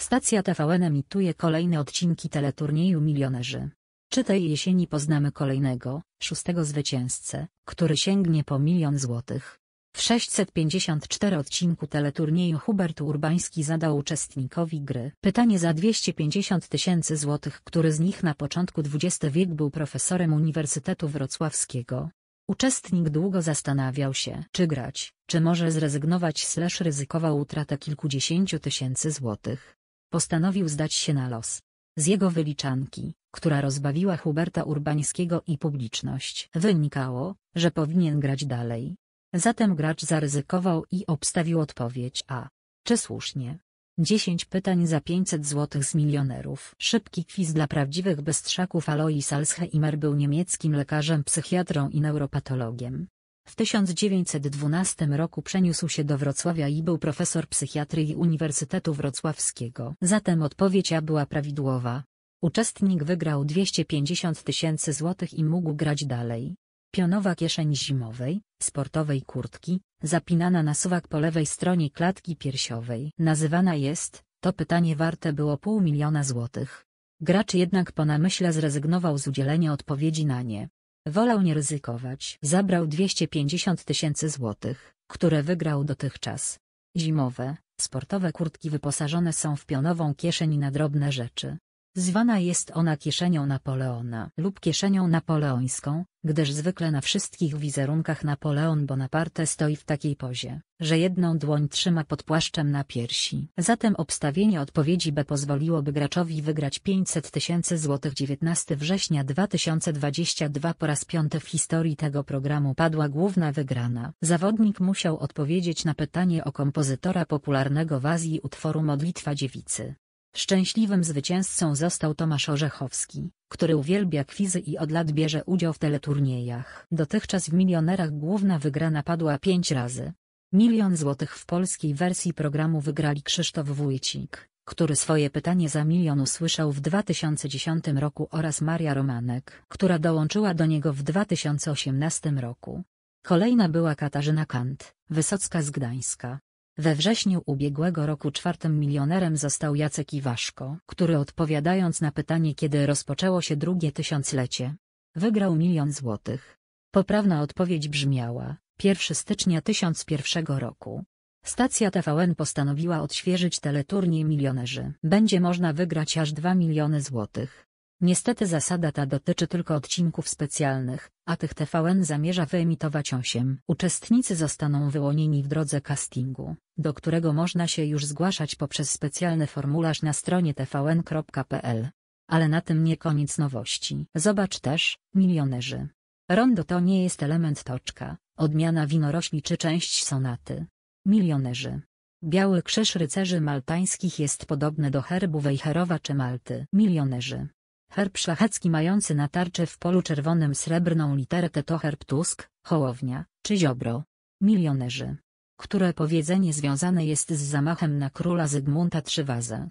Stacja TVN emituje kolejne odcinki teleturnieju Milionerzy. Czy tej jesieni poznamy kolejnego, szóstego zwycięzcę, który sięgnie po milion złotych? W 654 odcinku teleturnieju Hubert Urbański zadał uczestnikowi gry pytanie za 250 tysięcy złotych, który z nich na początku XX wiek był profesorem Uniwersytetu Wrocławskiego. Uczestnik długo zastanawiał się, czy grać, czy może zrezygnować, slash ryzykował utratę kilkudziesięciu tysięcy złotych. Postanowił zdać się na los. Z jego wyliczanki, która rozbawiła Huberta Urbańskiego i publiczność, wynikało, że powinien grać dalej. Zatem gracz zaryzykował i obstawił odpowiedź A. Czy słusznie? 10 pytań za 500 zł z milionerów. Szybki quiz dla prawdziwych bestrzaków Alois Alsheimer był niemieckim lekarzem psychiatrą i neuropatologiem. W 1912 roku przeniósł się do Wrocławia i był profesor psychiatrii Uniwersytetu Wrocławskiego. Zatem odpowiedź A była prawidłowa. Uczestnik wygrał 250 tysięcy złotych i mógł grać dalej. Pionowa kieszeń zimowej, sportowej kurtki, zapinana na suwak po lewej stronie klatki piersiowej. Nazywana jest, to pytanie warte było pół miliona złotych. Gracz jednak po namyśle zrezygnował z udzielenia odpowiedzi na nie. Wolał nie ryzykować. Zabrał 250 tysięcy złotych, które wygrał dotychczas. Zimowe, sportowe kurtki wyposażone są w pionową kieszeń na drobne rzeczy. Zwana jest ona kieszenią Napoleona lub kieszenią napoleońską, gdyż zwykle na wszystkich wizerunkach Napoleon Bonaparte stoi w takiej pozie, że jedną dłoń trzyma pod płaszczem na piersi. Zatem obstawienie odpowiedzi B pozwoliłoby graczowi wygrać 500 tysięcy złotych 19 września 2022 po raz piąty w historii tego programu padła główna wygrana. Zawodnik musiał odpowiedzieć na pytanie o kompozytora popularnego w Azji utworu Modlitwa Dziewicy. Szczęśliwym zwycięzcą został Tomasz Orzechowski, który uwielbia kwizy i od lat bierze udział w teleturniejach. Dotychczas w Milionerach główna wygrana padła pięć razy. Milion złotych w polskiej wersji programu wygrali Krzysztof Wójcik, który swoje pytanie za milion usłyszał w 2010 roku oraz Maria Romanek, która dołączyła do niego w 2018 roku. Kolejna była Katarzyna Kant, Wysocka z Gdańska. We wrześniu ubiegłego roku czwartym milionerem został Jacek Iwaszko, który odpowiadając na pytanie kiedy rozpoczęło się drugie tysiąclecie, wygrał milion złotych. Poprawna odpowiedź brzmiała 1 stycznia 1001 roku. Stacja TVN postanowiła odświeżyć teleturniej milionerzy. Będzie można wygrać aż 2 miliony złotych. Niestety zasada ta dotyczy tylko odcinków specjalnych, a tych TVN zamierza wyemitować 8. Uczestnicy zostaną wyłonieni w drodze castingu, do którego można się już zgłaszać poprzez specjalny formularz na stronie tvn.pl. Ale na tym nie koniec nowości. Zobacz też, milionerzy. Rondo to nie jest element toczka, odmiana winorośli czy część sonaty. Milionerzy. Biały krzyż rycerzy maltańskich jest podobny do herbu Wejherowa czy Malty. Milionerzy. Herb szlachecki mający na tarczy w polu czerwonym srebrną literkę to herb Tusk, Hołownia, czy Ziobro. Milionerzy. Które powiedzenie związane jest z zamachem na króla Zygmunta Trzywaza.